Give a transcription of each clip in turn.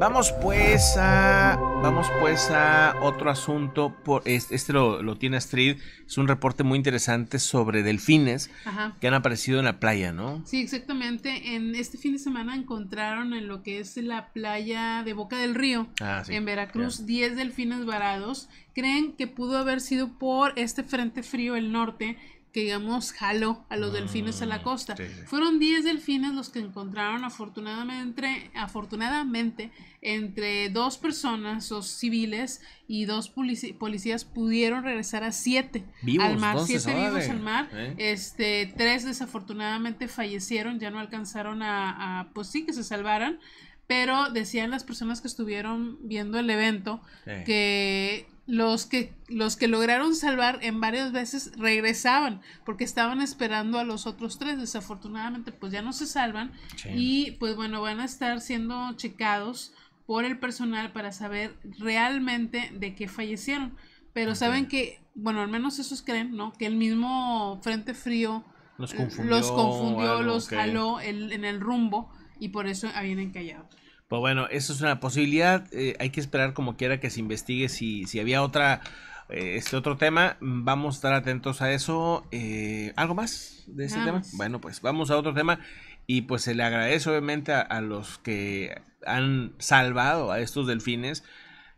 Vamos pues a. Vamos pues a otro asunto. Por, este, este lo, tiene Astrid. Es un reporte muy interesante sobre delfines que han aparecido en la playa, ¿no? Sí, exactamente. En este fin de semana encontraron en lo que es la playa de Boca del Río, ah, en Veracruz, 10 delfines varados. Creen que pudo haber sido por este frente frío el norte que digamos jaló a los delfines a la mm, costa. Fueron 10 delfines los que encontraron afortunadamente, afortunadamente entre dos personas, dos civiles y dos policías pudieron regresar a 7 al mar, vivos al mar. Este, tres desafortunadamente fallecieron, ya no alcanzaron a, pues sí que se salvaran pero decían las personas que estuvieron viendo el evento que los que, los que lograron salvar en varias veces regresaban porque estaban esperando a los otros tres. Desafortunadamente, pues ya no se salvan y pues bueno, van a estar siendo checados por el personal para saber realmente de qué fallecieron. Pero saben que, bueno, al menos esos creen, ¿no? Que el mismo Frente Frío los eh, confundió, los, jaló en el rumbo y por eso habían encallado. Pues bueno, eso es una posibilidad. Eh, hay que esperar como quiera que se investigue si, si había otra eh, este otro tema. Vamos a estar atentos a eso. Eh, ¿Algo más de ese tema? Bueno, pues vamos a otro tema. Y pues se le agradece obviamente a, los que han salvado a estos delfines.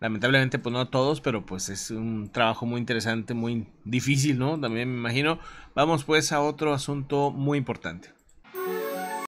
Lamentablemente, pues no a todos, pero pues es un trabajo muy interesante, muy difícil, ¿no? También me imagino. Vamos pues a otro asunto muy importante.